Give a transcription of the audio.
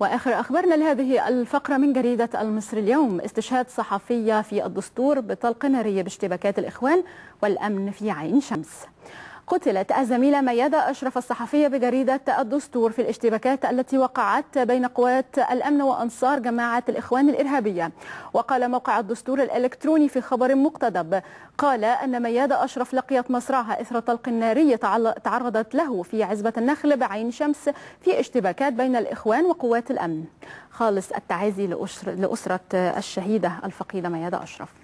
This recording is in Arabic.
وآخر أخبارنا لهذه الفقرة من جريدة المصري اليوم استشهاد صحفية في الدستور بطلق ناري باشتباكات الإخوان والأمن في عين شمس قتلت الزميلة ميادة أشرف الصحفية بجريدة الدستور في الاشتباكات التي وقعت بين قوات الأمن وأنصار جماعة الإخوان الإرهابية وقال موقع الدستور الإلكتروني في خبر مقتضب قال أن ميادة أشرف لقيت مصرعها إثر طلق ناري تعرضت له في عزبة النخل بعين شمس في اشتباكات بين الإخوان وقوات الأمن خالص التعازي لأسرة الشهيدة الفقيدة ميادة أشرف